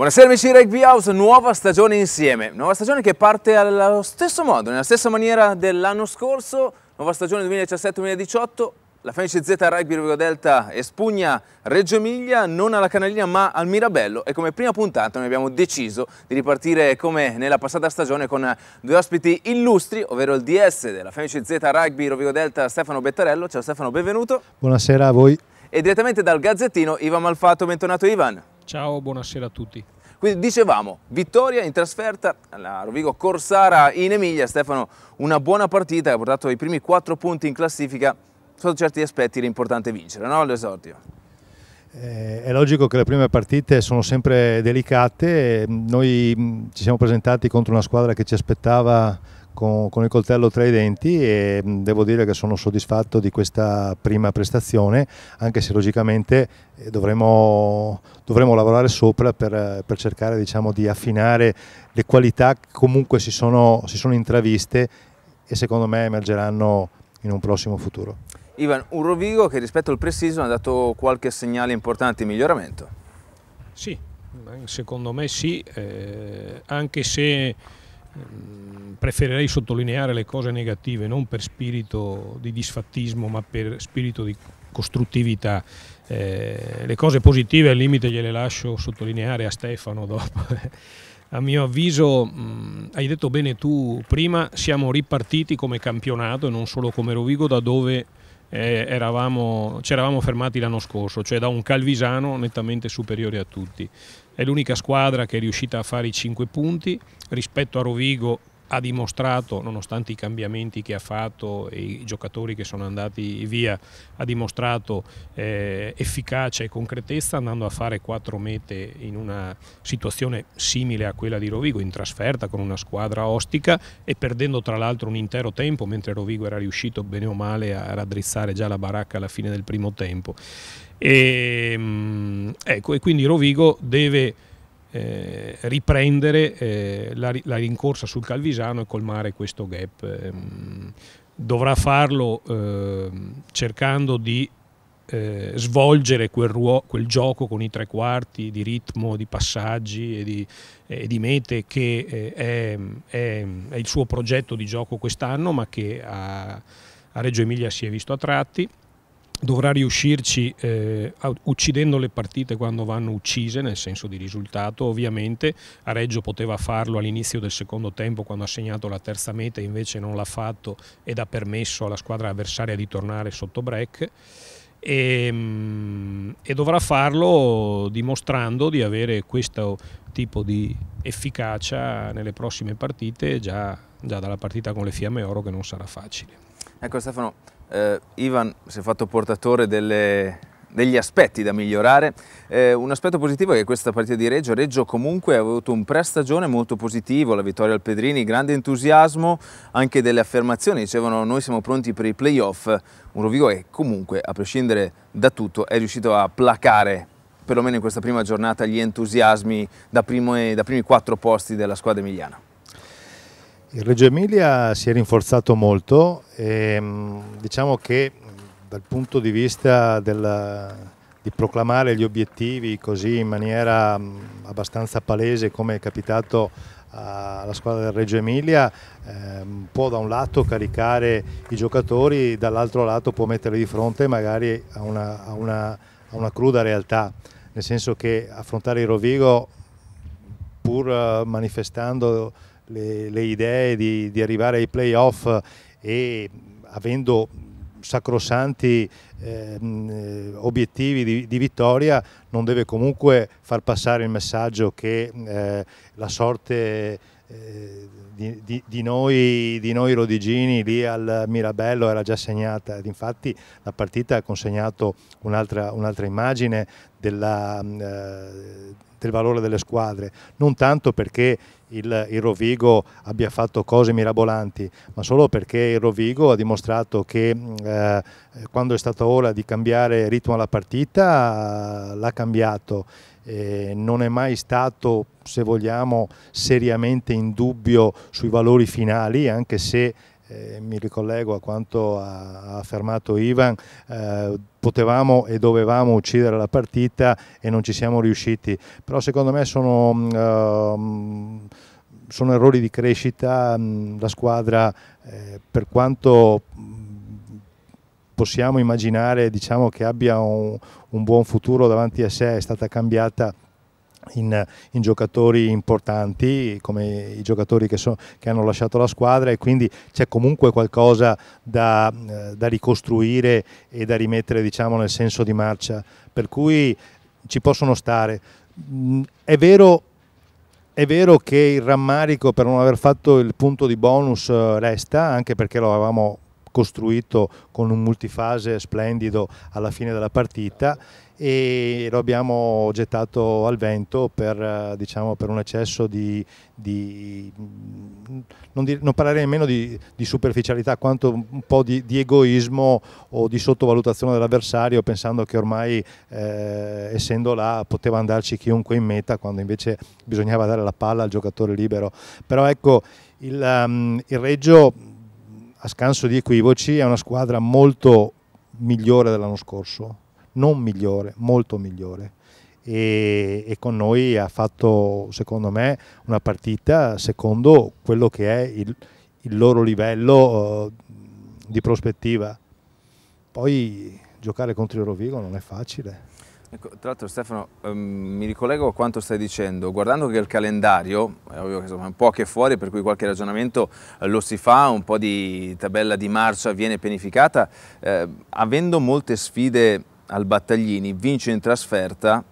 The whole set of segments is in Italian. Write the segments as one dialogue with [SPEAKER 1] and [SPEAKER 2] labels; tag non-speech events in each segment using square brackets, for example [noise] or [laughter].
[SPEAKER 1] Buonasera
[SPEAKER 2] amici Rugby House, nuova stagione insieme, nuova stagione che parte allo stesso modo, nella stessa maniera dell'anno scorso, nuova stagione 2017-2018, la Fenice Z Rugby Rigo Delta espugna Reggio Emilia, non alla Canalina ma al Mirabello e come prima puntata noi abbiamo deciso di ripartire come nella passata stagione con due ospiti illustri, ovvero il DS della Fenice Z Rugby Rovigo Delta Stefano Bettarello. Ciao Stefano, benvenuto.
[SPEAKER 1] Buonasera a
[SPEAKER 3] voi.
[SPEAKER 2] E direttamente dal Gazzettino Ivan Malfatto, bentornato Ivan.
[SPEAKER 3] Ciao, buonasera a tutti.
[SPEAKER 2] Quindi dicevamo, vittoria in trasferta alla Rovigo Corsara in Emilia. Stefano, una buona partita che ha portato i primi quattro punti in classifica. Sotto certi aspetti era importante vincere, no? L'esordio.
[SPEAKER 1] Eh, è logico che le prime partite sono sempre delicate, noi mm, ci siamo presentati contro una squadra che ci aspettava con, con, il coltello tra i denti e mm, devo dire che sono soddisfatto di questa prima prestazione, anche se logicamente eh, dovremo, dovremo lavorare sopra per, per cercare diciamo, di affinare le qualità che comunque si sono, si sono intraviste e secondo me emergeranno in un prossimo futuro.
[SPEAKER 2] Ivan, un Rovigo che rispetto al preciso ha dato qualche segnale importante di miglioramento.
[SPEAKER 3] Sì, secondo me sì, eh, anche se Mm, preferirei sottolineare le cose negative non per spirito di disfattismo ma per spirito di costruttività. Eh, le cose positive al limite gliele lascio sottolineare a Stefano dopo. [laughs] a mio avviso, mh, mm, hai detto bene tu prima, siamo ripartiti come campionato e non solo come Rovigo da dove eh, eravamo, ci eravamo fermati l'anno scorso, cioè da un Calvisano nettamente superiore a tutti. È l'unica squadra che è riuscita a fare i 5 punti rispetto a Rovigo ha dimostrato, nonostante i cambiamenti che ha fatto e i giocatori che sono andati via, ha dimostrato eh, efficacia e concretezza andando a fare quattro mete in una situazione simile a quella di Rovigo, in trasferta con una squadra ostica e perdendo tra l'altro un intero tempo, mentre Rovigo era riuscito bene o male a raddrizzare già la baracca alla fine del primo tempo. E, ehm, ecco, e quindi Rovigo deve eh, riprendere eh, la, la, rincorsa sul Calvisano e colmare questo gap. Ehm, dovrà farlo ehm, cercando di eh, svolgere quel, ruo- quel, gioco con i tre quarti di ritmo, di passaggi e di, eh, di mete che eh, è, è, è, il suo progetto di gioco quest'anno, ma che a, a Reggio Emilia si è visto a tratti dovrà riuscirci eh, uccidendo le partite quando vanno uccise nel senso di risultato ovviamente a Reggio poteva farlo all'inizio del secondo tempo quando ha segnato la terza meta invece non l'ha fatto ed ha permesso alla squadra avversaria di tornare sotto break e, ehm, e dovrà farlo dimostrando di avere questo tipo di efficacia nelle prossime partite già, già dalla partita con le Fiamme Oro che non sarà facile.
[SPEAKER 2] Ecco Stefano, eh, Ivan si è fatto portatore delle, degli aspetti da migliorare. Eh, un aspetto positivo è che questa partita di Reggio, Reggio comunque ha avuto un pre-stagione molto positivo, la vittoria al Pedrini, grande entusiasmo, anche delle affermazioni, dicevano noi siamo pronti per i playoff, un Rovigo che comunque a prescindere da tutto è riuscito a placare perlomeno in questa prima giornata gli entusiasmi da, primo,
[SPEAKER 1] da primi quattro posti della squadra emiliana. Il Reggio Emilia si è rinforzato molto, e, ehm, diciamo che dal punto di vista del, di proclamare gli obiettivi così in maniera abbastanza palese come è capitato alla squadra del Reggio Emilia ehm, può da un lato caricare i giocatori, dall'altro lato può metterli di fronte magari a una, a, una, a una, cruda realtà, nel senso che affrontare il Rovigo pur eh, manifestando le, le idee di, di, arrivare ai playoff e avendo sacrosanti ehm, eh, obiettivi di, di, vittoria non deve comunque far passare il messaggio che eh, la sorte eh, di, di, noi, di noi rodigini lì al Mirabello era già segnata ed infatti la partita ha consegnato un'altra, un immagine della mm, eh, del valore delle squadre, non tanto perché il, il, Rovigo abbia fatto cose mirabolanti, ma solo perché il Rovigo ha dimostrato che eh, quando è stata ora di cambiare ritmo alla partita l'ha cambiato. Eh, non è mai stato, se vogliamo, seriamente in dubbio sui valori finali, anche se eh, mi ricollego a quanto ha affermato Ivan, eh, potevamo e dovevamo uccidere la partita e non ci siamo riusciti, però secondo me sono... Um, sono errori di crescita, mm, la squadra eh, per quanto mm, possiamo immaginare diciamo, che abbia un, un buon futuro davanti a sé è stata cambiata in, in, giocatori importanti come i giocatori che, so, che, hanno lasciato la squadra e quindi c'è comunque qualcosa da, eh, da ricostruire e da rimettere diciamo, nel senso di marcia per cui ci possono stare mm, è vero, è vero che il rammarico per non aver fatto il punto di bonus eh, resta anche perché lo avevamo costruito con un multifase splendido alla fine della partita e lo abbiamo gettato al vento per, eh, diciamo, per un eccesso di, di, mm, non di, non, parlare nemmeno di, di, superficialità quanto un po' di, egoismo o di sottovalutazione dell'avversario pensando che ormai eh, essendo là poteva andarci chiunque in meta quando invece bisognava dare la palla al giocatore libero però ecco il, um, il Reggio a scanso di equivoci è una squadra molto migliore dell'anno scorso non migliore, molto migliore. E, e, con noi ha fatto, secondo me, una partita secondo quello che è il, il loro livello uh, di prospettiva. Poi giocare contro il Rovigo non è facile.
[SPEAKER 2] Ecco, tra l'altro Stefano, um, mi ricollego a quanto stai dicendo, guardando che il calendario, è ovvio che insomma, un po' che fuori, per cui qualche ragionamento eh, lo si fa, un po' di tabella di marcia viene pianificata, eh, avendo molte sfide al Battaglini vince in trasferta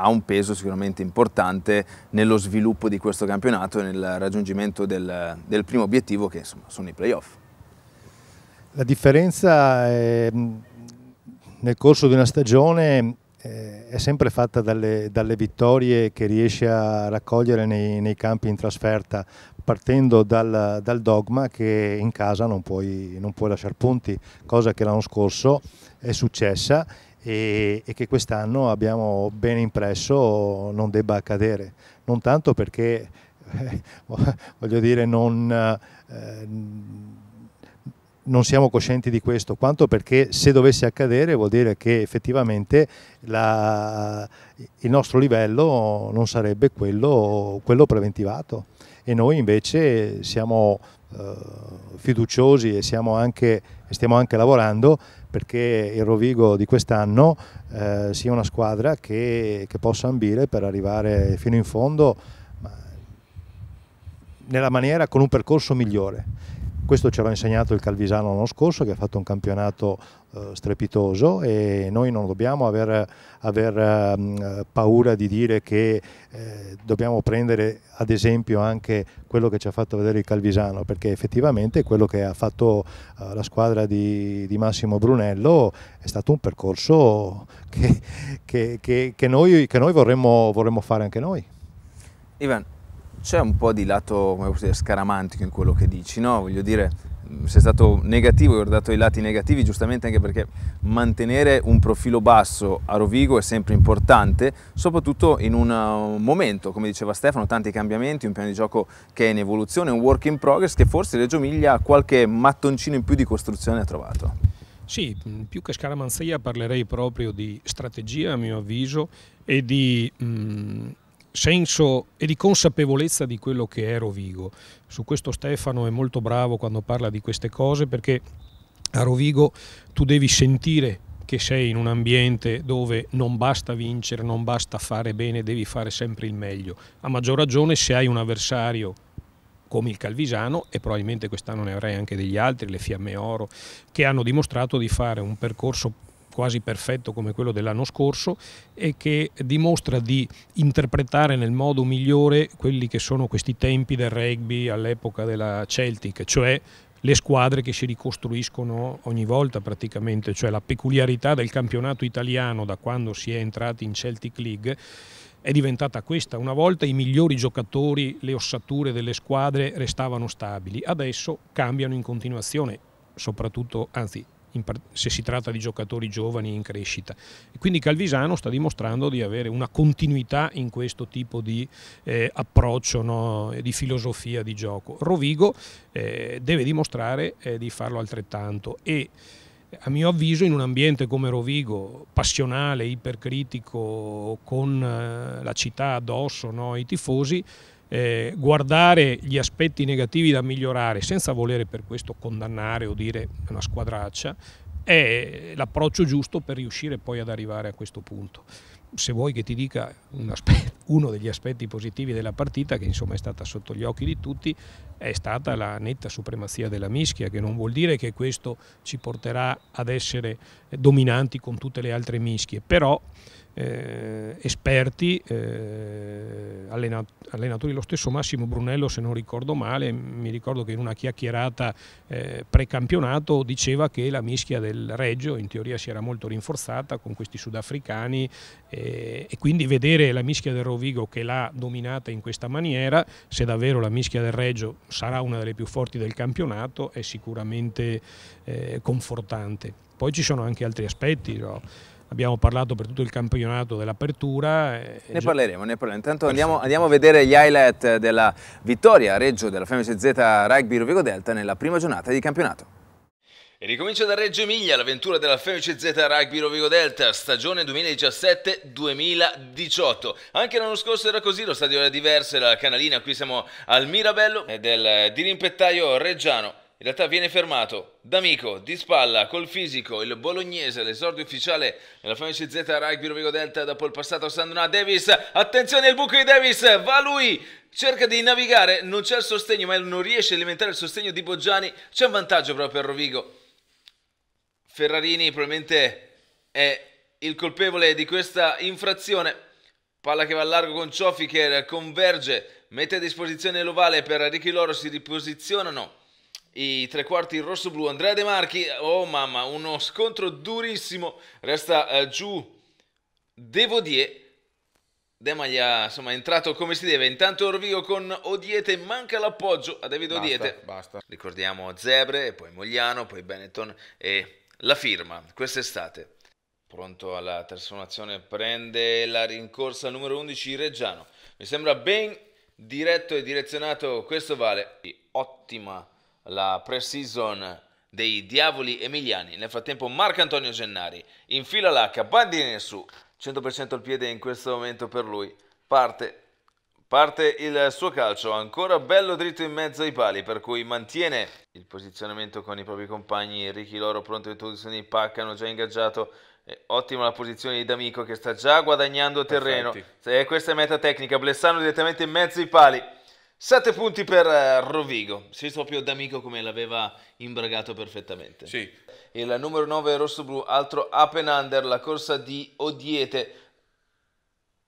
[SPEAKER 2] ha un peso sicuramente importante nello sviluppo di questo campionato e nel raggiungimento del, del primo obiettivo che insomma, sono i playoff.
[SPEAKER 1] La differenza è, nel corso di una stagione eh, è sempre fatta dalle, dalle, vittorie che riesce a raccogliere nei, nei campi in trasferta, partendo dal, dal, dogma che in casa non puoi, non puoi lasciare punti, cosa che l'anno scorso è successa e, e che quest'anno abbiamo ben impresso non debba accadere, non tanto perché eh, [laughs] voglio dire non... Eh, non siamo coscienti di questo, quanto perché se dovesse accadere vuol dire che effettivamente la, il nostro livello non sarebbe quello, quello preventivato e noi invece siamo eh, fiduciosi e siamo anche, stiamo anche lavorando perché il Rovigo di quest'anno eh, sia una squadra che, che possa ambire per arrivare fino in fondo nella maniera con un percorso migliore questo ce l'ha insegnato il Calvisano l'anno scorso che ha fatto un campionato eh, strepitoso e noi non dobbiamo aver, aver um, paura di dire che eh, dobbiamo prendere ad esempio anche quello che ci ha fatto vedere il Calvisano perché effettivamente quello che ha fatto eh, la squadra di, di, Massimo Brunello è stato un percorso che, che, che, che noi, noi vorremmo, vorremmo fare anche noi.
[SPEAKER 2] Ivan, c'è un po' di lato come dire, scaramantico in quello che dici, no? Voglio dire, mm, sei stato negativo, hai guardato i lati negativi, giustamente anche perché mantenere un profilo basso a Rovigo è sempre importante, soprattutto in un uh, momento, come diceva Stefano, tanti cambiamenti, un piano di gioco che è in evoluzione, un work in progress che forse Reggio Miglia qualche mattoncino in più di costruzione ha trovato.
[SPEAKER 3] Sì, mm, più che scaramanzia parlerei proprio di strategia a mio avviso e di... Mh, mm, senso e di consapevolezza di quello che è Rovigo. Su questo Stefano è molto bravo quando parla di queste cose perché a Rovigo tu devi sentire che sei in un ambiente dove non basta vincere, non basta fare bene, devi fare sempre il meglio. A maggior ragione se hai un avversario come il Calvisano e probabilmente quest'anno ne avrai anche degli altri, le Fiamme Oro, che hanno dimostrato di fare un percorso quasi perfetto come quello dell'anno scorso e che dimostra di interpretare nel modo migliore quelli che sono questi tempi del rugby all'epoca della Celtic, cioè le squadre che si ricostruiscono ogni volta praticamente, cioè la peculiarità del campionato italiano da quando si è entrati in Celtic League è diventata questa. Una volta i migliori giocatori, le ossature delle squadre restavano stabili, adesso cambiano in continuazione, soprattutto, anzi se si tratta di giocatori giovani in crescita. Quindi Calvisano sta dimostrando di avere una continuità in questo tipo di eh, approccio, no? di filosofia di gioco. Rovigo eh, deve dimostrare eh, di farlo altrettanto e a mio avviso in un ambiente come Rovigo, passionale, ipercritico, con eh, la città addosso, no? i tifosi, eh, guardare gli aspetti negativi da migliorare senza volere per questo condannare o dire una squadraccia, è l'approccio giusto per riuscire poi ad arrivare a questo punto. Se vuoi che ti dica un aspetto, [laughs] uno degli aspetti positivi della partita, che insomma è stata sotto gli occhi di tutti, è stata la netta supremazia della mischia, che non vuol dire che questo ci porterà ad essere dominanti con tutte le altre mischie, però eh, esperti, eh, allenat- allenatori lo stesso Massimo Brunello se non ricordo male, mi ricordo che in una chiacchierata eh, precampionato diceva che la mischia del Reggio in teoria si era molto rinforzata con questi sudafricani eh, e quindi vedere la mischia del Rovigo che l'ha dominata in questa maniera, se davvero la mischia del Reggio sarà una delle più forti del campionato è sicuramente eh, confortante. Poi ci sono anche altri aspetti. No? abbiamo parlato per tutto il campionato dell'apertura. Eh, ne, parleremo,
[SPEAKER 2] ne parleremo, Intanto andiamo, andiamo, a vedere gli highlight della vittoria a Reggio della FMCZ Rugby Rovigo Delta nella prima giornata di campionato. E ricomincia da Reggio Emilia l'avventura della FMCZ Rugby Rovigo Delta, stagione 2017-2018. Anche l'anno scorso era così, lo stadio era diverso, era la canalina, qui siamo al Mirabello del dirimpettaio reggiano. In realtà viene fermato D'Amico di spalla col fisico il bolognese, l'esordio ufficiale nella famiglia Z Rugby Rovigo Delta dopo il passato a Sandona Davis. Attenzione il buco di Davis, va lui, cerca di navigare, non c'è il sostegno ma non riesce a alimentare il sostegno di Boggiani, c'è un vantaggio proprio per Rovigo. Ferrarini probabilmente è il colpevole di questa infrazione. Palla che va a largo con Cioffi che converge, mette a disposizione l'ovale per Ricky Loro, si riposizionano i tre quarti rosso-blu, Andrea De Marchi, oh mamma, uno scontro durissimo, resta eh, giù Devodier, De Maglia, insomma, è entrato come si deve. Intanto Orvio con Odiete, manca l'appoggio a David Odiete. basta. Ricordiamo Zebre, poi Mogliano, poi Benetton e la firma quest'estate. Pronto alla trasformazione, prende la rincorsa numero 11 Reggiano. Mi sembra ben diretto e direzionato questo vale. Ottima la pre-season dei Diavoli Emiliani. Nel frattempo Marco Antonio Gennari infila l'H, bandine su, 100% al piede in questo momento per lui. Parte, parte il suo calcio, ancora bello dritto in mezzo ai pali, per cui mantiene il posizionamento con i propri compagni. Ricchi Loro pronto in introduzione di Paccano, già ingaggiato. Eh, ottima la posizione di D'Amico che sta già guadagnando terreno. Eh, questa è meta tecnica, Blessano direttamente in mezzo ai pali Sette punti per eh, Rovigo, si è proprio d'amico come l'aveva imbragato perfettamente. Sì. Il numero 9 rosso-blu, altro up and under, la corsa di Odiete.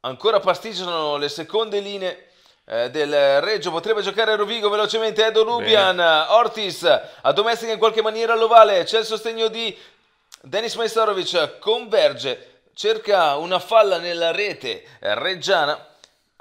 [SPEAKER 2] Ancora pasticciano le seconde linee eh, del Reggio potrebbe giocare Rovigo velocemente Edo Lubian Bene. a domestica in qualche maniera l'ovale c'è il sostegno di Denis Maestorovic, converge cerca una falla nella rete reggiana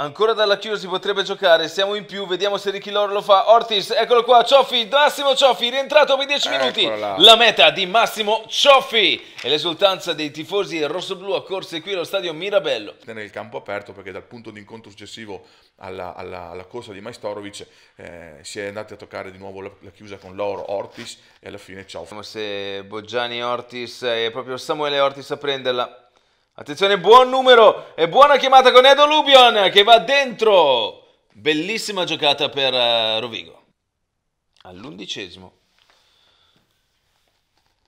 [SPEAKER 2] Ancora dalla chiusa si potrebbe giocare, siamo in più, vediamo se Ricky Loro lo fa. Ortiz, eccolo qua, Cioffi, Massimo Cioffi, rientrato per 10 minuti. La meta di Massimo Cioffi e l'esultanza dei tifosi rossoblù accorse qui allo stadio Mirabello. Nel campo aperto perché dal punto di incontro successivo alla, alla, alla corsa di Maestorovic eh, si è andati a toccare di nuovo la, la chiusa con Loro, Ortiz e alla fine Cioffi. Vediamo se Boggiani Ortiz e proprio Samuele Ortiz a prenderla. Attenzione, buon numero e buona chiamata con Edo Lubion che va dentro. Bellissima giocata per uh, Rovigo. All'undicesimo.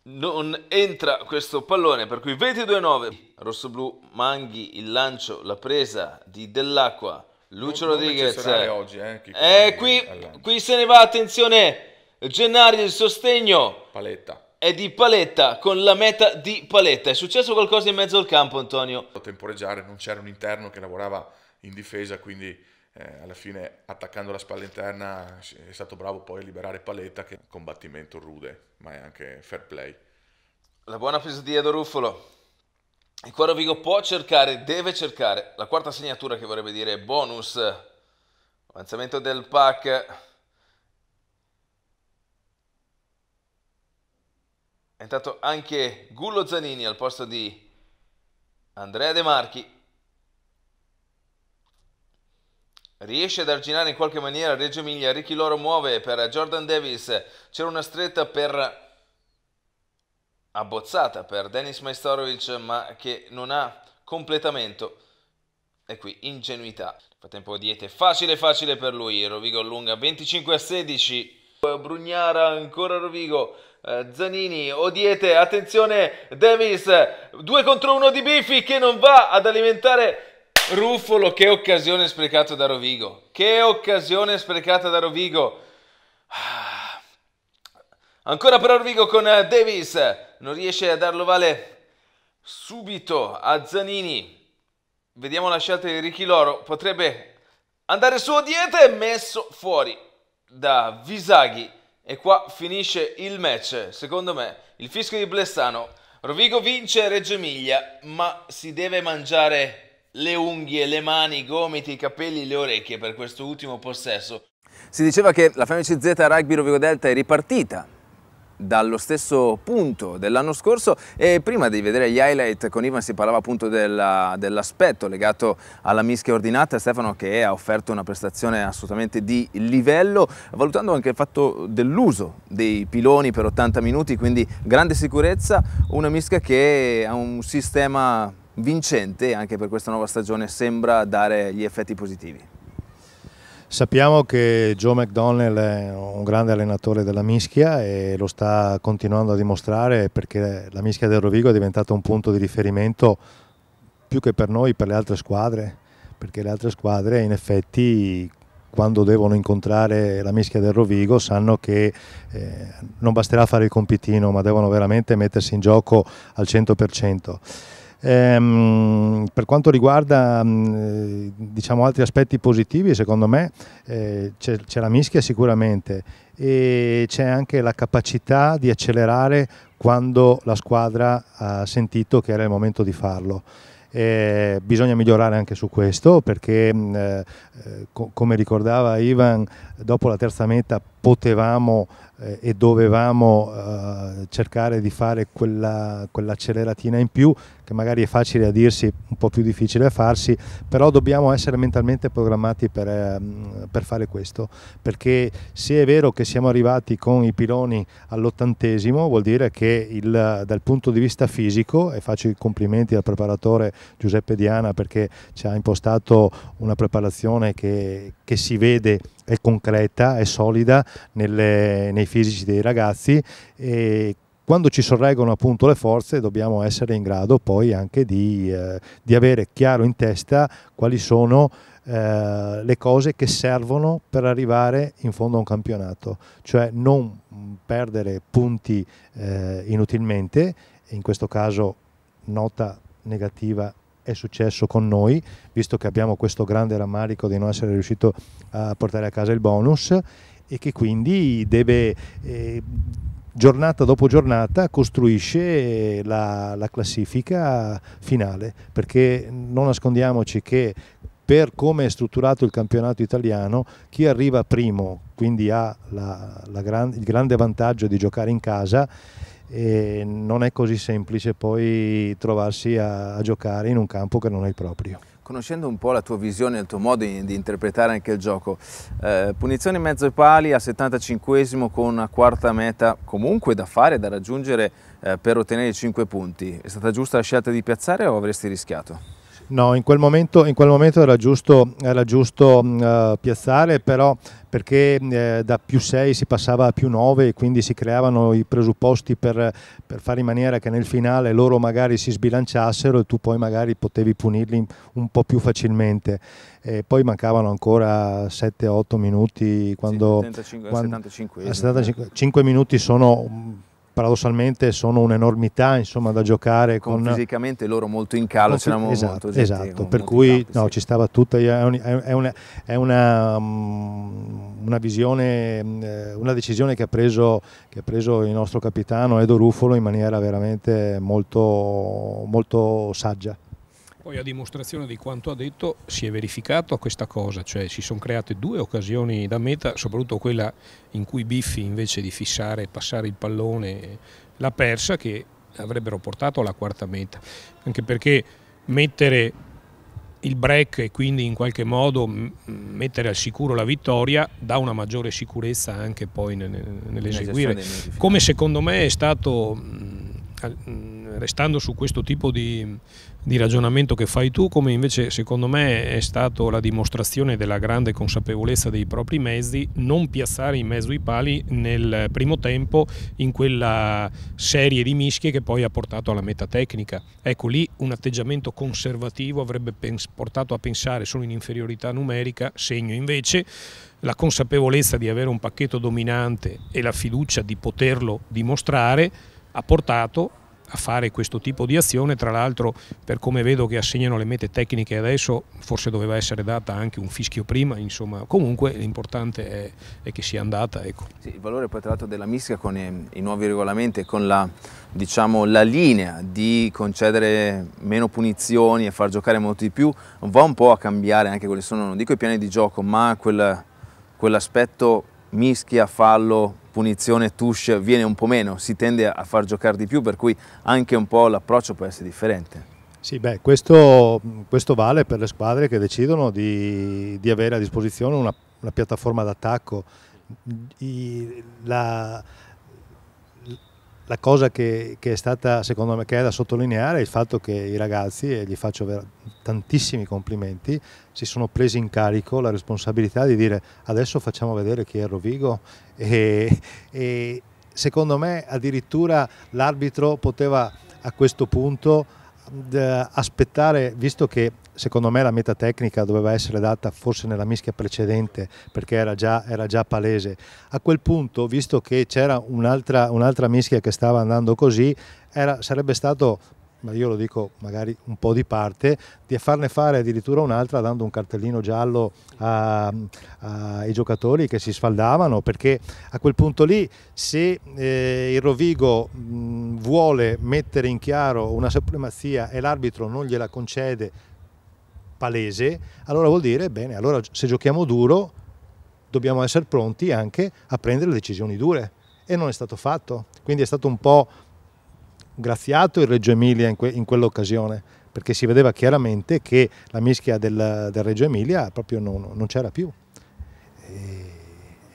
[SPEAKER 2] Non entra questo pallone, per cui 22-9. Rossoblu, Manghi, il lancio, la presa di Dell'Acqua. Lucio non Rodriguez. Oggi, eh, eh qui, qui se ne va, attenzione. Gennari il sostegno. Paletta è di paletta con la meta di paletta. È successo qualcosa in mezzo al campo, Antonio? A temporeggiare, non c'era un interno che lavorava in difesa, quindi eh, alla fine attaccando la spalla interna è stato bravo poi a liberare paletta, che è un combattimento rude, ma è anche fair play. La buona presa di Edo Ruffolo. Il Vigo può cercare, deve cercare la quarta segnatura che vorrebbe dire bonus. Avanzamento del pack È entrato anche Gullo Zanini al posto di Andrea De Marchi. Riesce ad arginare in qualche maniera Reggio Emilia, Ricky Loro muove per Jordan Davis, c'era una stretta per abbozzata per Denis Maestorovic ma che non ha completamento e qui ingenuità. Nel frattempo Diete facile facile per lui, Rovigo allunga 25 a 16, Brugnara ancora Rovigo eh, Zanini, Odiete, attenzione Davis, 2 contro 1 di Bifi che non va ad alimentare Ruffolo, che occasione sprecata da Rovigo, che occasione sprecata da Rovigo. Ah. Ancora però Rovigo con eh, Davis, non riesce a darlo vale subito a Zanini. Vediamo la scelta di Ricky Loro, potrebbe andare su Odiete, messo fuori da Visaghi. E qua finisce il match, secondo me. Il fischio di Blessano. Rovigo vince Reggio Emilia, ma si deve mangiare le unghie, le mani, i gomiti, i capelli, le orecchie per questo ultimo possesso. Si diceva che la FMCZ Rugby Rovigo Delta è ripartita dallo stesso punto dell'anno scorso e prima di vedere gli highlight con Ivan si parlava appunto dell'aspetto legato alla mischia ordinata, Stefano che ha offerto una prestazione assolutamente di livello, valutando anche il fatto dell'uso dei piloni per 80 minuti, quindi grande sicurezza, una mischia che ha un sistema vincente anche per questa nuova stagione sembra dare gli effetti positivi.
[SPEAKER 1] Sappiamo che Joe McDonnell è un grande allenatore della mischia e lo sta continuando a dimostrare perché la mischia del Rovigo è diventata un punto di riferimento più che per noi, per le altre squadre, perché le altre squadre in effetti quando devono incontrare la mischia del Rovigo sanno che eh, non basterà fare il compitino ma devono veramente mettersi in gioco al 100%. Ehm, per quanto riguarda mm, eh, diciamo, altri aspetti positivi, secondo me eh, c'è, c'è la mischia sicuramente e c'è anche la capacità di accelerare quando la squadra ha sentito che era il momento di farlo. Eh, bisogna migliorare anche su questo perché mm, eh, eh, co- come ricordava Ivan dopo la terza meta potevamo eh, e dovevamo eh, cercare di fare quella, quell'acceleratina in più che magari è facile a dirsi, un po' più difficile a farsi, però dobbiamo essere mentalmente programmati per, ehm, per fare questo, perché se è vero che siamo arrivati con i piloni all'ottantesimo vuol dire che il, dal punto di vista fisico, e faccio i complimenti al preparatore Giuseppe Diana perché ci ha impostato una preparazione che, che si vede è concreta, è solida nelle, nei fisici dei ragazzi e quando ci sorreggono appunto le forze dobbiamo essere in grado poi anche di, eh, di avere chiaro in testa quali sono eh, le cose che servono per arrivare in fondo a un campionato, cioè non perdere punti eh, inutilmente, in questo caso nota negativa è successo con noi, visto che abbiamo questo grande rammarico di non essere riuscito a portare a casa il bonus e che quindi deve... Eh, giornata dopo giornata costruisce la, la, classifica finale, perché non nascondiamoci che per come è strutturato il campionato italiano, chi arriva primo, quindi ha la, la gran, il grande vantaggio di giocare in casa, e non è così semplice poi trovarsi a, a giocare in un campo che non è il proprio
[SPEAKER 2] conoscendo un po' la tua visione il tuo modo di, di interpretare anche il gioco, eh, punizione in mezzo ai pali a 75 esimo con una quarta meta comunque da fare, da raggiungere eh, per ottenere i 5 punti. È stata giusta la scelta di piazzare o avresti rischiato?
[SPEAKER 1] No, in quel momento, in quel momento era giusto, era giusto uh, piazzare, però perché eh, da più 6 si passava a più 9 e quindi si creavano i presupposti per, per, fare in maniera che nel finale loro magari si sbilanciassero e tu poi magari potevi punirli un po' più facilmente. E poi mancavano ancora 7-8 minuti quando... Sì, 75, quando 75, 75, 5 minuti sono paradossalmente sono un'enormità insomma da giocare con, con
[SPEAKER 2] fisicamente loro molto in calo c'eravamo esatto, molto gente, esatto, per
[SPEAKER 1] cui campi, no, sì. ci stava tutta è, un, è, una, è una, mm, una, visione mm, una decisione che ha, preso, che ha preso il nostro capitano Edo Ruffolo in maniera veramente molto, molto saggia
[SPEAKER 3] poi a dimostrazione di quanto ha detto si è verificato questa cosa, cioè si sono create due occasioni da meta, soprattutto quella in cui Biffi invece di fissare e passare il pallone l'ha persa che avrebbero portato alla quarta meta, anche perché mettere il break e quindi in qualche modo mettere al sicuro la vittoria dà una maggiore sicurezza anche poi nell'eseguire, come secondo me è stato restando su questo tipo di di ragionamento che fai tu, come invece secondo me è stato la dimostrazione della grande consapevolezza dei propri mezzi, non piazzare in mezzo i pali nel primo tempo in quella serie di mischie che poi ha portato alla meta tecnica. Ecco lì un atteggiamento conservativo avrebbe portato a pensare solo in inferiorità numerica, segno invece la consapevolezza di avere un pacchetto dominante e la fiducia di poterlo dimostrare ha portato a fare questo tipo di azione, tra l'altro per come vedo che assegnano le mete tecniche adesso forse doveva essere data anche un fischio prima, insomma comunque l'importante è, è, che sia andata. Ecco.
[SPEAKER 2] Sì, il valore poi tra l'altro della MISCA con i, i nuovi regolamenti e con la, diciamo, la linea di concedere meno punizioni e far giocare molto di più va un po' a cambiare anche quelli sono, non dico i piani di gioco, ma quell'aspetto mischia, fallo, punizione touche viene un po' meno, si tende a far giocare di più, per cui anche un po' l'approccio può essere differente.
[SPEAKER 1] Sì, beh, questo, questo, vale per le squadre che decidono di, di avere a disposizione una, una piattaforma d'attacco. La, la, cosa che, che, è stata, secondo me, che è da sottolineare è il fatto che i ragazzi, e gli faccio tantissimi complimenti, si sono presi in carico la responsabilità di dire adesso facciamo vedere chi è Rovigo e, e secondo me addirittura l'arbitro poteva a questo punto aspettare, visto che secondo me la meta tecnica doveva essere data forse nella mischia precedente perché era già, era già palese, a quel punto visto che c'era un'altra, un'altra mischia che stava andando così, era, sarebbe stato ma io lo dico magari un po' di parte, di farne fare addirittura un'altra dando un cartellino giallo ai giocatori che si sfaldavano, perché a quel punto lì se eh, il Rovigo mh, vuole mettere in chiaro una supremazia e l'arbitro non gliela concede palese, allora vuol dire, bene, allora se giochiamo duro dobbiamo essere pronti anche a prendere decisioni dure e non è stato fatto, quindi è stato un po' graziato il Reggio Emilia in, que in quell'occasione, perché si vedeva chiaramente che la mischia del, del Reggio Emilia proprio non, non c'era più. E,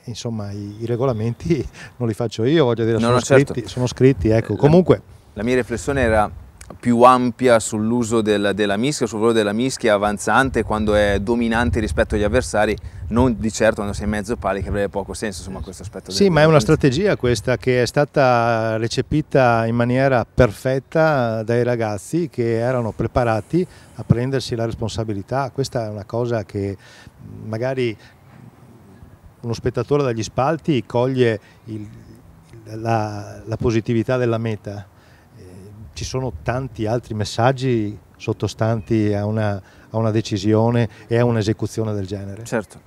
[SPEAKER 1] insomma, i, i, regolamenti [laughs] non li faccio io, voglio dire, no, sono, no, certo. scritti, certo. sono scritti ecco. Comunque,
[SPEAKER 2] la mia riflessione era più ampia sull'uso del, della mischia, sul valore della mischia avanzante quando è dominante rispetto agli avversari, non di certo quando sei in mezzo pali che avrebbe poco senso insomma questo aspetto. Sì, ma è una
[SPEAKER 1] strategia questa che è stata recepita in maniera perfetta dai ragazzi che erano preparati a prendersi la responsabilità, questa è una cosa che magari uno spettatore dagli spalti coglie il, la, la positività della meta ci sono tanti altri messaggi sottostanti a una, a una decisione e a un'esecuzione del genere. Certo.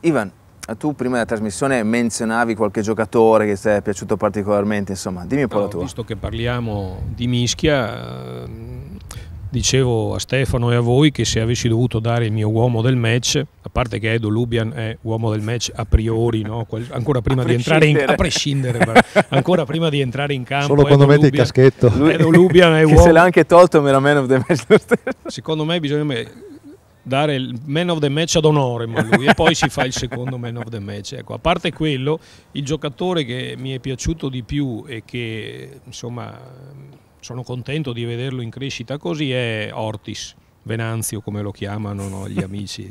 [SPEAKER 2] Ivan, tu prima della trasmissione menzionavi qualche giocatore che ti è piaciuto particolarmente, insomma, dimmi un po' no, la tua.
[SPEAKER 3] Visto che parliamo di mischia, dicevo a Stefano e a voi che se avessi dovuto dare il mio uomo del match, a parte che Edo Lubian è uomo del match a priori, no? ancora prima di entrare in a prescindere, ancora prima di entrare in campo. Solo quando Edo mette Lubian, il caschetto. Edo Lubian è [laughs] uomo. se l'ha anche tolto, ma era man of the match lo stesso. Secondo me bisogna dare il man of the match ad onore ma lui, e poi si fa il secondo man of the match. Ecco, a parte quello, il giocatore che mi è piaciuto di più e che insomma sono contento di vederlo in crescita così, è Ortis, Venanzio come lo chiamano no? gli [laughs] amici.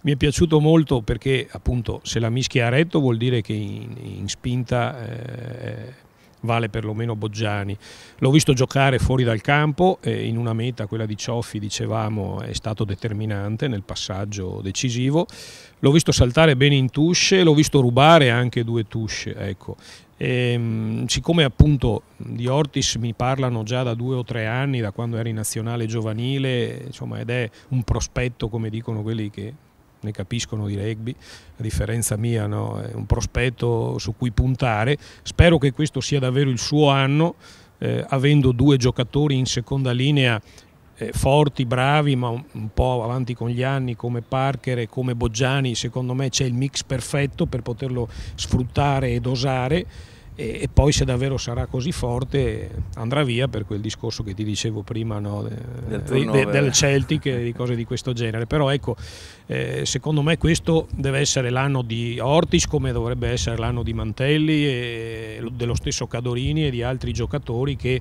[SPEAKER 3] Mi è piaciuto molto perché appunto se la mischia a retto vuol dire che in, in spinta eh, vale perlomeno Boggiani. L'ho visto giocare fuori dal campo eh, in una meta, quella di Cioffi, dicevamo, è stato determinante nel passaggio decisivo. L'ho visto saltare bene in touche, l'ho visto rubare anche due touche. Ecco. E, ehm, siccome appunto di Ortis mi parlano già da due o tre anni, da quando era in nazionale giovanile, insomma, ed è un prospetto, come dicono quelli che ne capiscono di rugby, a differenza mia, no? è un prospetto su cui puntare. Spero che questo sia davvero il suo anno, eh, avendo due giocatori in seconda linea eh, forti, bravi, ma un po' avanti con gli anni come Parker e come Boggiani, secondo me c'è il mix perfetto per poterlo sfruttare e dosare e, e, poi se davvero sarà così forte andrà via per quel discorso che ti dicevo prima no, del, eh, de, de, del, Celtic e di cose di questo genere. Però ecco, eh, secondo me questo deve essere l'anno di Ortis come dovrebbe essere l'anno di Mantelli, e, dello stesso Cadorini e di altri giocatori che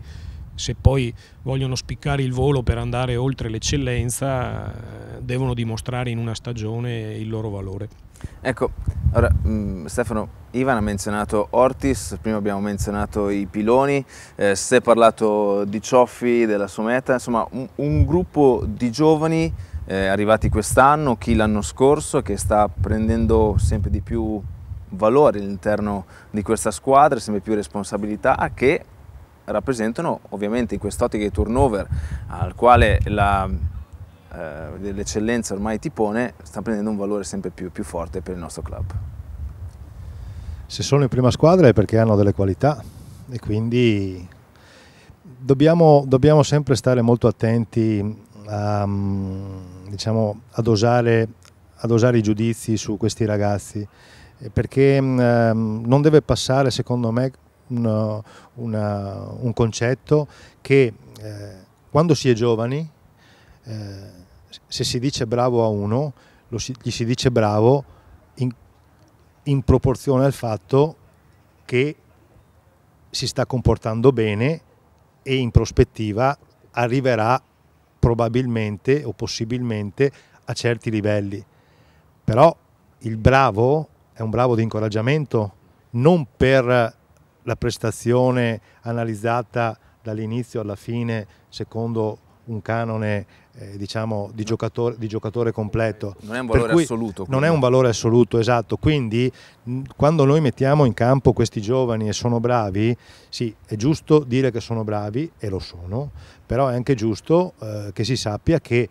[SPEAKER 3] se poi vogliono spiccare il volo per andare oltre l'eccellenza eh, devono dimostrare in una stagione il loro valore.
[SPEAKER 2] Ecco, ora mm, Stefano, Ivan ha menzionato Ortis, prima abbiamo menzionato i piloni, eh, si è parlato di Cioffi, della sua meta, insomma un, un gruppo di giovani eh, arrivati quest'anno, chi l'anno scorso, che sta prendendo sempre di più valore all'interno di questa squadra, sempre più responsabilità che rappresentano ovviamente in quest'ottica di turnover al quale la eh, dell'eccellenza ormai tipone sta prendendo un valore sempre più, più forte per il nostro club.
[SPEAKER 1] Se sono in prima squadra è perché hanno delle qualità e quindi Dobbiamo, dobbiamo, sempre stare molto attenti a, mm, diciamo, ad, osare, ad, osare, i giudizi su questi ragazzi eh, perché um, non deve passare secondo me un, una, un concetto che eh, quando si è giovani eh, se si dice bravo a uno, si, gli si dice bravo in, in proporzione al fatto che si sta comportando bene e in prospettiva arriverà probabilmente o possibilmente a certi livelli. Però il bravo è un bravo di incoraggiamento, non per la prestazione analizzata dall'inizio alla fine secondo un canone eh, diciamo, di, giocatore, di, giocatore, completo. Non è un valore assoluto. Quindi. Non è un valore assoluto, esatto. Quindi quando noi mettiamo in campo questi giovani e sono bravi, sì, è giusto dire che sono bravi e lo sono, però è anche giusto eh, che si sappia che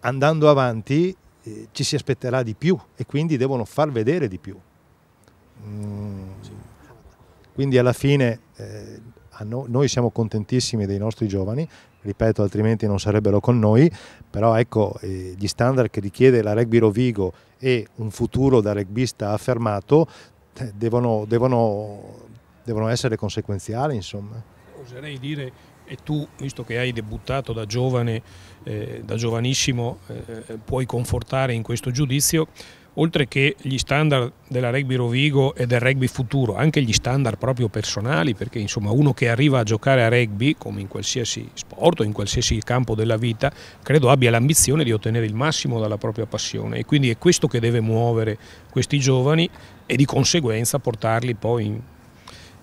[SPEAKER 1] andando avanti eh, ci si aspetterà di più e quindi devono far vedere di più. Mm, Quindi alla fine eh, noi siamo contentissimi dei nostri giovani ripeto altrimenti non sarebbero con noi, però ecco eh, gli standard che richiede la rugby Rovigo e un futuro da rugbista affermato eh, devono, devono, devono essere conseguenziali insomma.
[SPEAKER 3] Oserei dire e tu, visto che hai debuttato da giovane, eh, da giovanissimo, eh, eh puoi confortare in questo giudizio oltre che gli standard della rugby Rovigo e del rugby futuro, anche gli standard proprio personali, perché insomma uno che arriva a giocare a rugby, come in qualsiasi sport o in qualsiasi campo della vita, credo abbia l'ambizione di ottenere il massimo dalla propria passione e quindi è questo che deve muovere questi giovani e di conseguenza portarli poi in,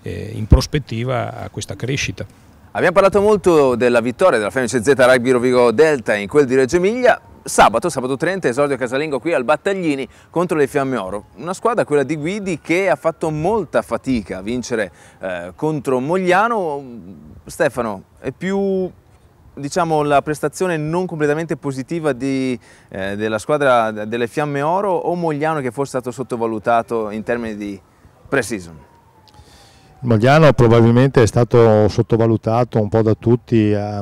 [SPEAKER 3] eh, in prospettiva a questa crescita.
[SPEAKER 2] Abbiamo parlato molto della vittoria della FMCZ Rugby Rovigo Delta in quel di Reggio Emilia, sabato, sabato 30, esordio casalingo qui al Battaglini contro le Fiamme Oro. Una squadra, quella di Guidi, che ha fatto molta fatica a vincere eh, contro Mogliano. Stefano, è più diciamo, la prestazione non completamente positiva di, eh, della squadra delle Fiamme Oro o Mogliano che fosse stato sottovalutato in termini di pre-season?
[SPEAKER 1] Mogliano probabilmente è stato sottovalutato un po' da tutti, eh,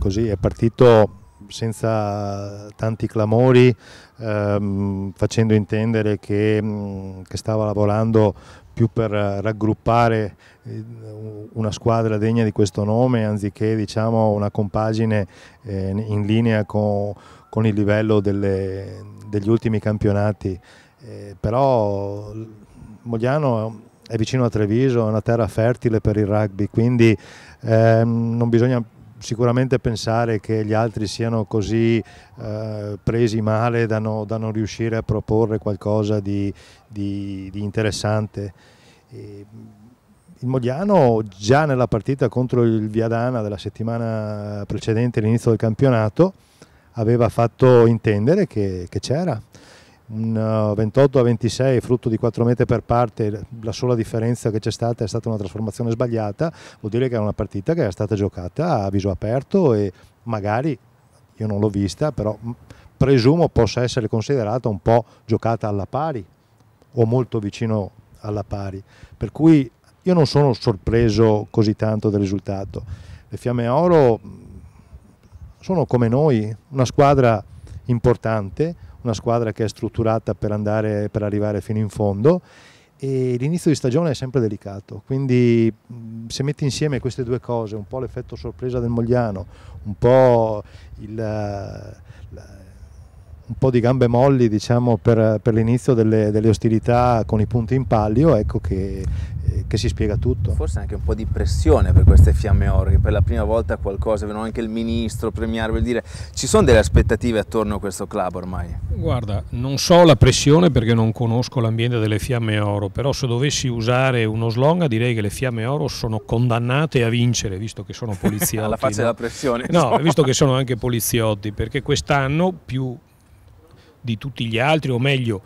[SPEAKER 1] così è partito senza tanti clamori, ehm, facendo intendere che, mm, che, stava lavorando più per raggruppare eh, una squadra degna di questo nome anziché diciamo, una compagine eh, in linea con, con il livello delle, degli ultimi campionati. Eh, però Mogliano è vicino a Treviso, è una terra fertile per il rugby, quindi ehm, non bisogna sicuramente pensare che gli altri siano così eh, presi male da, no, da, non riuscire a proporre qualcosa di, di, di interessante. E il Mogliano già nella partita contro il Viadana della settimana precedente all'inizio del campionato aveva fatto intendere che c'era un 28 eh, a 26 frutto di 4 metri per parte, la sola differenza che c'è stata è stata una trasformazione sbagliata, vuol dire che è una partita che era stata giocata a viso aperto e magari, io non l'ho vista, però presumo possa essere considerata un po' giocata alla pari o molto vicino alla pari, per cui io non sono sorpreso così tanto del risultato. Le Fiamme Oro sono come noi, una squadra importante, una squadra che è strutturata per, andare, per arrivare fino in fondo e l'inizio di stagione è sempre delicato, quindi se metti insieme queste due cose, un po' l'effetto sorpresa del Mogliano, un po, il, un po di gambe molli diciamo, per, per l'inizio delle, delle, ostilità con i punti in palio, ecco che eh, che si spiega tutto. Forse
[SPEAKER 2] anche un po' di pressione per queste fiamme oro, che per la prima volta qualcosa, vengono anche il ministro, premiare, vuol dire ci sono delle aspettative attorno a questo club ormai?
[SPEAKER 3] Guarda, non so la pressione perché non conosco l'ambiente delle fiamme oro, però se dovessi usare uno slogan direi che le fiamme oro sono condannate a vincere, visto che sono [laughs] poliziotti. Alla faccia no? della
[SPEAKER 2] pressione. No, so. visto
[SPEAKER 3] che sono anche poliziotti, perché quest'anno più di tutti gli altri, o meglio,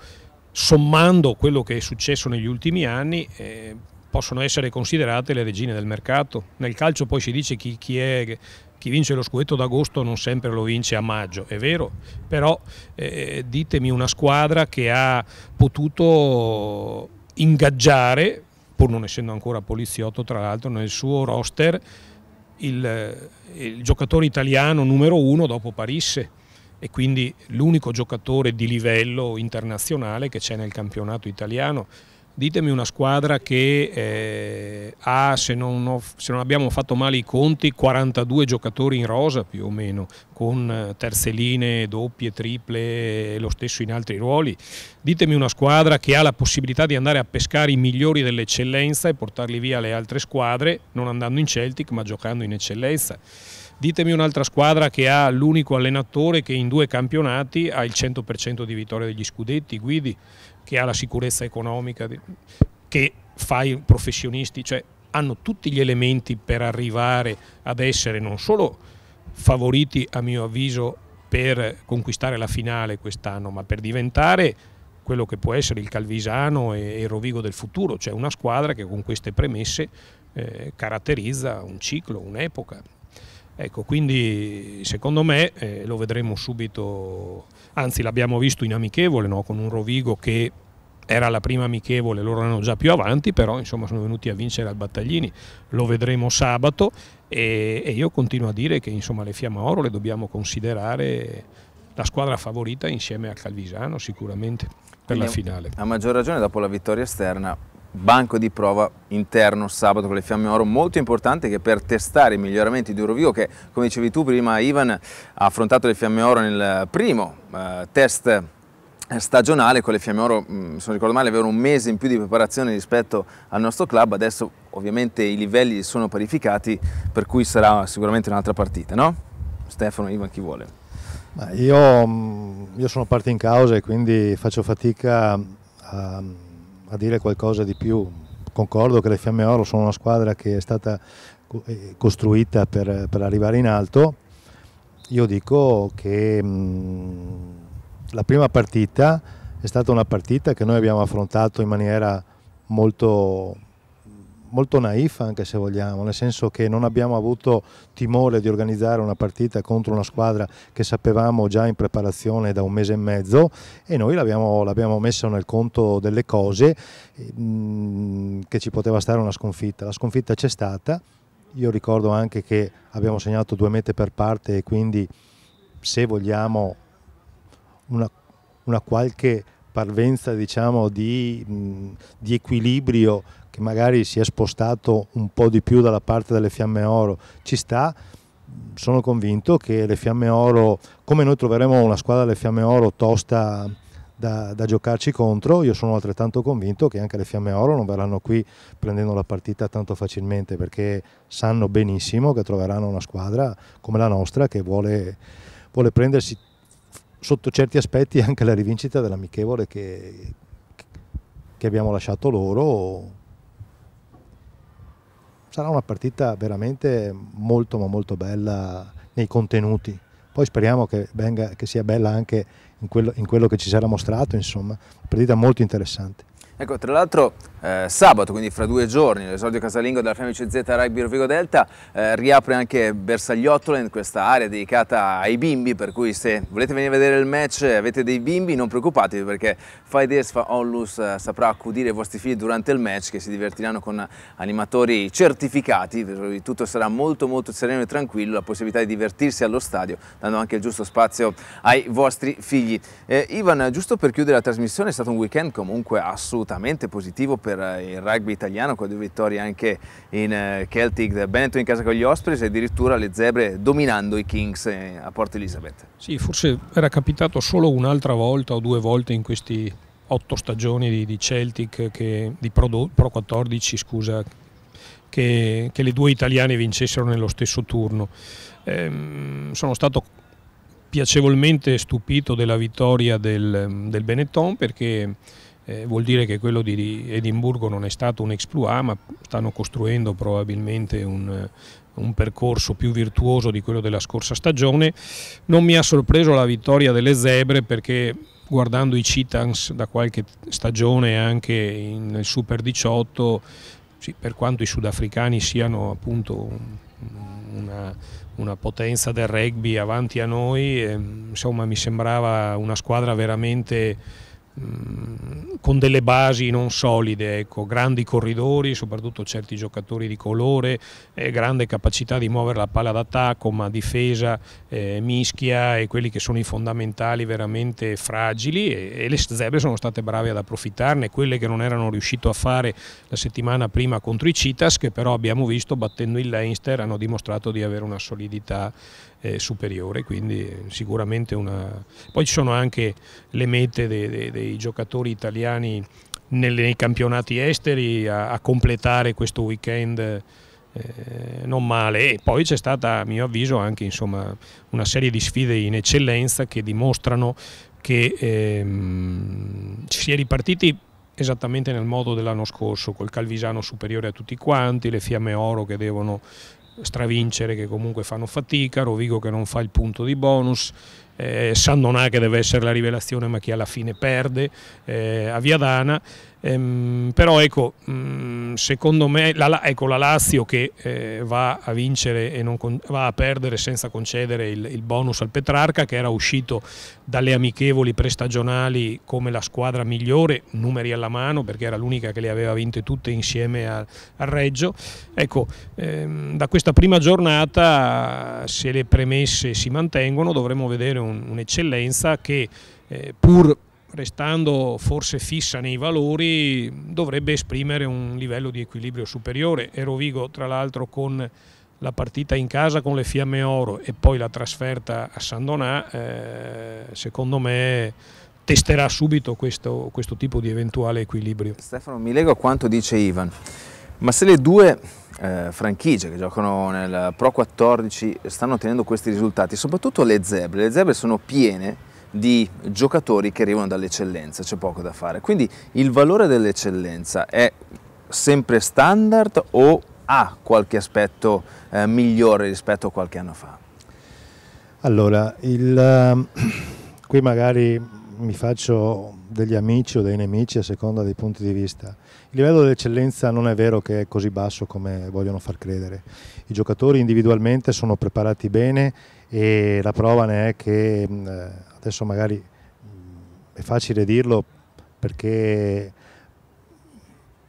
[SPEAKER 3] sommando quello che è successo negli ultimi anni, eh, possono essere considerate le regine del mercato. Nel calcio poi si dice chi, chi, è, chi vince lo scudetto d'agosto non sempre lo vince a maggio, è vero, però eh, ditemi una squadra che ha potuto ingaggiare, pur non essendo ancora poliziotto tra l'altro, nel suo roster il, eh, il giocatore italiano numero uno dopo Parisse e quindi l'unico giocatore di livello internazionale che c'è nel campionato italiano Ditemi una squadra che eh, ha, se non, ho, se non, abbiamo fatto male i conti, 42 giocatori in rosa più o meno, con eh, terze linee, doppie, triple, eh, lo stesso in altri ruoli. Ditemi una squadra che ha la possibilità di andare a pescare i migliori dell'eccellenza e portarli via alle altre squadre, non andando in Celtic ma giocando in eccellenza. Ditemi un'altra squadra che ha l'unico allenatore che in due campionati ha il 100% di vittoria degli scudetti, Guidi che ha la sicurezza economica, che fa i professionisti, cioè hanno tutti gli elementi per arrivare ad essere non solo favoriti a mio avviso per conquistare la finale quest'anno, ma per diventare quello che può essere il Calvisano e il Rovigo del futuro, cioè una squadra che con queste premesse eh, caratterizza un ciclo, un'epoca. Ecco, quindi secondo me eh, lo vedremo subito anzi l'abbiamo visto in amichevole no? con un Rovigo che era la prima amichevole, loro erano già più avanti, però insomma sono venuti a vincere al Battaglini, lo vedremo sabato e, e io continuo a dire che insomma le Fiamma Oro le dobbiamo considerare la squadra favorita insieme a Calvisano sicuramente per Quindi, la finale.
[SPEAKER 2] A maggior ragione dopo la vittoria esterna banco di prova interno sabato con le fiamme oro molto importante che per testare i miglioramenti di Eurovio che come dicevi tu prima Ivan ha affrontato le fiamme oro nel primo eh, test eh, stagionale con le Fiamme Oro, mm, se non ricordo male, avevano un mese in più di preparazione rispetto al nostro club, adesso ovviamente i livelli sono parificati, per cui sarà sicuramente un'altra partita, no? Stefano, Ivan,
[SPEAKER 1] chi vuole? Io, mm, io sono parte in causa e quindi faccio fatica mm, a a dire qualcosa di più. Concordo che le Fiamme Oro sono una squadra che è stata eh, costruita per, per arrivare in alto. Io dico che mh, mm, la prima partita è stata una partita che noi abbiamo affrontato in maniera molto molto naif anche se vogliamo, nel senso che non abbiamo avuto timore di organizzare una partita contro una squadra che sapevamo già in preparazione da un mese e mezzo e noi l'abbiamo messa nel conto delle cose mh, mm, che ci poteva stare una sconfitta. La sconfitta c'è stata, io ricordo anche che abbiamo segnato due mete per parte e quindi se vogliamo una, una qualche parvenza diciamo, di, mh, di, equilibrio che magari si è spostato un po' di più dalla parte delle fiamme oro, ci sta. Sono convinto che le fiamme oro, come noi troveremo una squadra delle fiamme oro tosta da, da giocarci contro, io sono altrettanto convinto che anche le fiamme oro non verranno qui prendendo la partita tanto facilmente perché sanno benissimo che troveranno una squadra come la nostra che vuole, vuole prendersi sotto certi aspetti [laughs] anche la rivincita dell'amichevole che, che abbiamo lasciato loro. Sarà una partita veramente molto ma molto bella nei contenuti. Poi speriamo che, venga, che sia bella anche in quello, in quello che ci sarà mostrato, insomma, partita molto interessante.
[SPEAKER 2] Ecco, tra l'altro eh, sabato, quindi fra due giorni, l'esordio casalingo della Femice Z Rugby Rovigo Delta eh, riapre anche Bersagliottoland, questa area dedicata ai bimbi, per cui se volete venire a vedere il match e avete dei bimbi non preoccupatevi perché Faidesfa Onlus eh, saprà accudire i vostri figli durante il match che si divertiranno con animatori certificati, tutto sarà molto molto sereno e tranquillo, la possibilità di divertirsi allo stadio dando anche il giusto spazio ai vostri figli. Eh, Ivan, giusto per chiudere la trasmissione, è stato un weekend comunque assolutamente assolutamente positivo per eh, il rugby italiano con due vittorie anche in eh, Celtic eh, Benetton in casa con gli Ospreys e addirittura le zebre dominando i Kings a Port Elizabeth.
[SPEAKER 3] Sì, forse era capitato solo un'altra volta o due volte in questi otto stagioni di, Celtic, che, di Pro, Pro 14 scusa, che, che, le due italiane vincessero nello stesso turno. Ehm, sono stato piacevolmente stupito della vittoria del, del Benetton perché eh, vuol dire che quello di Edimburgo non è stato un exploit, ma stanno costruendo probabilmente un, un, percorso più virtuoso di quello della scorsa stagione. Non mi ha sorpreso la vittoria delle zebre perché guardando i Cheetahs da qualche stagione anche in, nel Super 18, sì, per quanto i sudafricani siano appunto una, una potenza del rugby avanti a noi, eh, insomma mi sembrava una squadra veramente Mm, con delle basi non solide, ecco, grandi corridori, soprattutto certi giocatori di colore, eh, grande capacità di muovere la palla d'attacco, ma difesa eh, mischia e quelli che sono i fondamentali veramente fragili e, e le zebre sono state brave ad approfittarne, quelle che non erano riuscito a fare la settimana prima contro i Citas che però abbiamo visto battendo il Leinster hanno dimostrato di avere una solidità eh, superiore, quindi sicuramente una... Poi ci sono anche le mete dei, dei, dei giocatori italiani nelle, nei campionati esteri a, a completare questo weekend eh, non male e poi c'è stata a mio avviso anche insomma, una serie di sfide in eccellenza che dimostrano che ehm, si è ripartiti esattamente nel modo dell'anno scorso, col Calvisano superiore a tutti quanti, le Fiamme Oro che devono stravincere che comunque fanno fatica, Rovigo che non fa il punto di bonus, eh, Sandonà che deve essere la rivelazione ma che alla fine perde eh, a Viadana, ehm, però ecco... Mh, mm, secondo me la, ecco, la Lazio che eh, va a vincere e non con, va a perdere senza concedere il, il, bonus al Petrarca che era uscito dalle amichevoli prestagionali come la squadra migliore, numeri alla mano perché era l'unica che le aveva vinte tutte insieme al Reggio. Ecco, ehm, da questa prima giornata se le premesse si mantengono dovremo vedere un'eccellenza che eh, pur restando forse fissa nei valori, dovrebbe esprimere un livello di equilibrio superiore. E Rovigo, tra l'altro, con la partita in casa con le Fiamme Oro e poi la trasferta a San Donà, eh, secondo me testerà subito questo, questo tipo di eventuale equilibrio.
[SPEAKER 2] Stefano, mi leggo a quanto dice Ivan, ma se le due eh, franchigie che giocano nel Pro 14 stanno ottenendo questi risultati, soprattutto le zebre, le zebre sono piene di giocatori che arrivano dall'eccellenza, c'è poco da fare. Quindi il valore dell'eccellenza è sempre standard o ha qualche aspetto eh, migliore rispetto a qualche anno fa?
[SPEAKER 1] Allora, il, ehm, [clears throat] qui magari mi faccio degli amici o dei nemici a seconda dei punti di vista. Il livello dell'eccellenza non è vero che è così basso come vogliono far credere. I giocatori individualmente sono preparati bene e la prova ne è che mm, eh, adesso magari mm, è facile dirlo perché,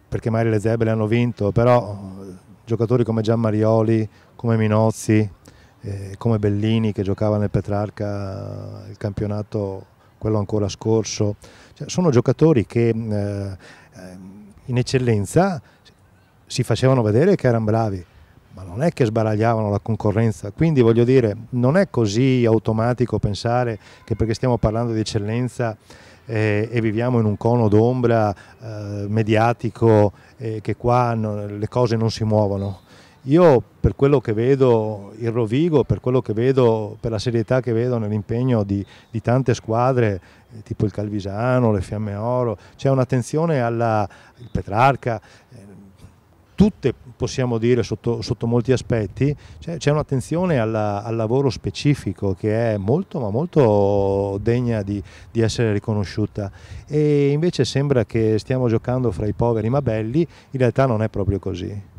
[SPEAKER 1] perché magari le Zebele hanno vinto, però mm, giocatori come Gianmarioli, come Minozzi, eh, come Bellini che giocava nel Petrarca eh, il campionato, quello ancora scorso, cioè, sono giocatori che... Eh, in eccellenza si facevano vedere che erano bravi, ma non è che sbaragliavano la concorrenza. Quindi voglio dire, non è così automatico pensare che perché stiamo parlando di eccellenza eh, e viviamo in un cono d'ombra eh, mediatico eh, che qua no, le cose non si muovono. Io per quello che vedo il Rovigo, per quello che vedo, per la serietà che vedo nell'impegno di, di tante squadre, eh, tipo il Calvisano, le Fiamme Oro, c'è un'attenzione alla Petrarca, eh, tutte possiamo dire sotto, sotto molti aspetti, c'è, un'attenzione al lavoro specifico che è molto ma molto degna di, di, essere riconosciuta e invece sembra che stiamo giocando fra i poveri ma belli, in realtà non è proprio così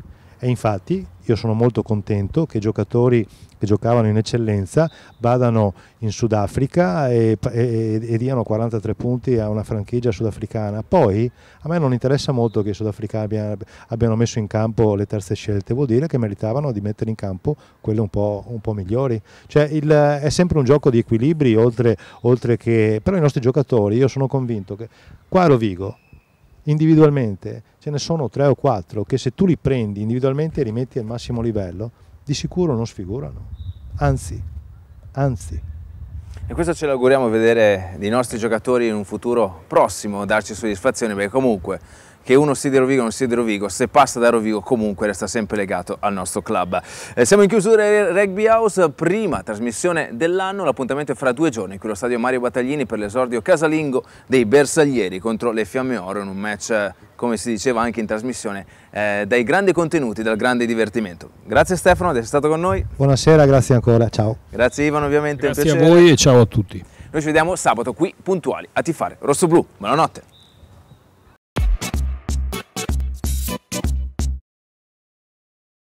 [SPEAKER 1] e infatti io sono molto contento che i giocatori che giocavano in eccellenza vadano in Sudafrica e, e, e, diano 43 punti a una franchigia sudafricana. Poi a me non interessa molto che i sudafricani abbiano, abbiano messo in campo le terze scelte, vuol dire che meritavano di mettere in campo quelle un po', un po migliori. Cioè, il, è sempre un gioco di equilibri, oltre, oltre che... però i nostri giocatori, io sono convinto che qua a Rovigo individualmente ce ne sono tre o quattro che se tu li prendi individualmente e li metti al massimo livello, di sicuro non sfigurano, anzi, anzi.
[SPEAKER 2] E questo ce l'auguriamo vedere dei nostri giocatori in un futuro prossimo, darci soddisfazione, perché comunque che uno stia di Rovigo o non stia di Rovigo, se passa da Rovigo comunque resta sempre legato al nostro club. Eh, siamo in chiusura del Rugby House, prima trasmissione dell'anno, l'appuntamento è fra due giorni qui allo stadio Mario Battaglini per l'esordio casalingo dei bersaglieri contro le Fiamme Oro in un match, come si diceva anche in trasmissione, eh, dai grandi contenuti, dal grande divertimento. Grazie Stefano di essere stato con noi.
[SPEAKER 1] Buonasera, grazie ancora, ciao.
[SPEAKER 2] Grazie Ivano ovviamente. Grazie a
[SPEAKER 1] voi
[SPEAKER 3] e ciao a tutti.
[SPEAKER 2] Noi ci vediamo sabato qui puntuali a tifare rosso-blu. Buonanotte.